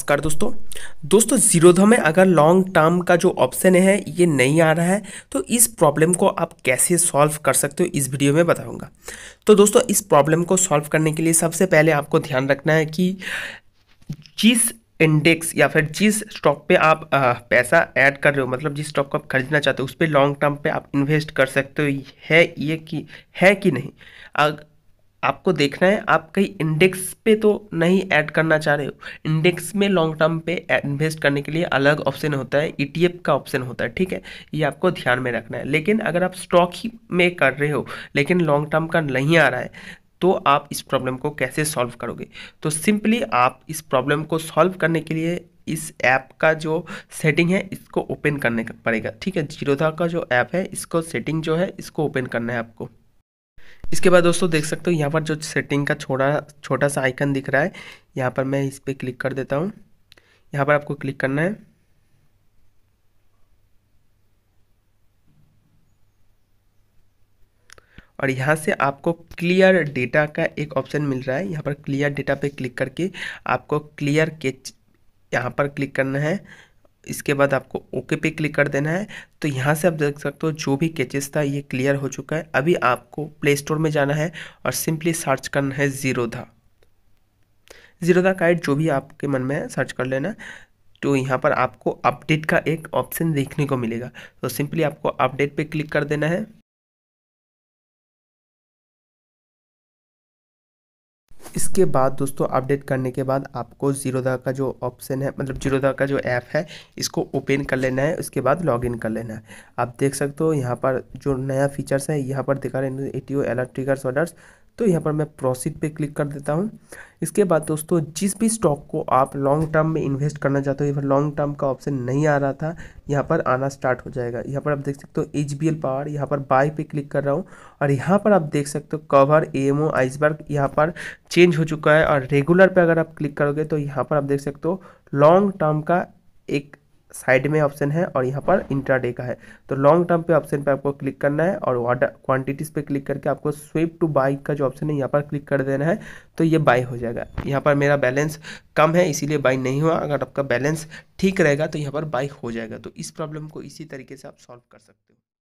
नमस्कार दोस्तों दोस्तों जीरोधा में अगर लॉन्ग टर्म का जो ऑप्शन है ये नहीं आ रहा है तो इस प्रॉब्लम को आप कैसे सॉल्व कर सकते हो इस वीडियो में बताऊंगा तो दोस्तों इस प्रॉब्लम को सॉल्व करने के लिए सबसे पहले आपको ध्यान रखना है कि जिस इंडेक्स या फिर जिस स्टॉक पे आप आ, पैसा ऐड कर रहे हो मतलब जिस स्टॉक को आप खरीदना चाहते हो उस पर लॉन्ग टर्म पे आप इन्वेस्ट कर सकते हो है ये कि है कि नहीं आपको देखना है आप कहीं इंडेक्स पे तो नहीं ऐड करना चाह रहे हो इंडेक्स में लॉन्ग टर्म पे इन्वेस्ट करने के लिए अलग ऑप्शन होता है ईटीएफ e का ऑप्शन होता है ठीक है ये आपको ध्यान में रखना है लेकिन अगर आप स्टॉक ही में कर रहे हो लेकिन लॉन्ग टर्म का नहीं आ रहा है तो आप इस प्रॉब्लम को कैसे सॉल्व करोगे तो सिंपली आप इस प्रॉब्लम को सॉल्व करने के लिए इस ऐप का जो सेटिंग है इसको ओपन करने का पड़ेगा ठीक है जीरोधा का जो ऐप है इसको सेटिंग जो है इसको ओपन करना है आपको इसके बाद दोस्तों देख सकते हो यहाँ पर जो सेटिंग का छोटा छोटा सा आइकन दिख रहा है यहाँ पर मैं इस पर क्लिक कर देता हूँ यहाँ पर आपको क्लिक करना है और यहाँ से आपको क्लियर डेटा का एक ऑप्शन मिल रहा है यहाँ पर क्लियर डेटा पे क्लिक करके आपको क्लियर केच यहाँ पर क्लिक करना है इसके बाद आपको ओके पे क्लिक कर देना है तो यहाँ से आप देख सकते हो जो भी कैचेस था ये क्लियर हो चुका है अभी आपको प्ले स्टोर में जाना है और सिंपली सर्च करना है ज़ीरोधा ज़ीरोधा काइट जो भी आपके मन में है सर्च कर लेना तो यहाँ पर आपको अपडेट का एक ऑप्शन देखने को मिलेगा तो सिंपली आपको अपडेट पे क्लिक कर देना है इसके बाद दोस्तों अपडेट करने के बाद आपको जीरोदा का जो ऑप्शन है मतलब जीरोदा का जो ऐप है इसको ओपन कर लेना है उसके बाद लॉगिन कर लेना है आप देख सकते हो यहाँ पर जो नया फीचर्स है यहाँ पर दिखा रहे हैं A T O alert triggers orders तो यहाँ पर मैं प्रोसीड पे क्लिक कर देता हूँ इसके बाद दोस्तों जिस भी स्टॉक को आप लॉन्ग टर्म में इन्वेस्ट करना चाहते हो यहाँ पर लॉन्ग टर्म का ऑप्शन नहीं आ रहा था यहाँ पर आना स्टार्ट हो जाएगा यहाँ पर आप देख सकते हो एच बी एल पावर यहाँ पर बाय पे क्लिक कर रहा हूँ और यहाँ पर आप देख सकते हो cover A M O iceberg यहाँ पर चेंज हो चुका है और रेगुलर पर अगर आप क्लिक करोगे तो यहाँ पर आप देख सकते हो लॉन्ग टर्म का एक साइड में ऑप्शन है और यहाँ पर इंट्राडे का है तो लॉन्ग टर्म पे ऑप्शन पे आपको क्लिक करना है और ऑर्डर क्वांटिटीज़ पे क्लिक करके आपको स्वीप टू बाई का जो ऑप्शन है यहाँ पर क्लिक कर देना है तो ये बाई हो जाएगा यहाँ पर मेरा बैलेंस कम है इसीलिए बाई नहीं हुआ अगर आपका बैलेंस ठीक रहेगा तो यहाँ पर बाई हो जाएगा तो इस प्रॉब्लम को इसी तरीके से आप सॉल्व कर सकते हो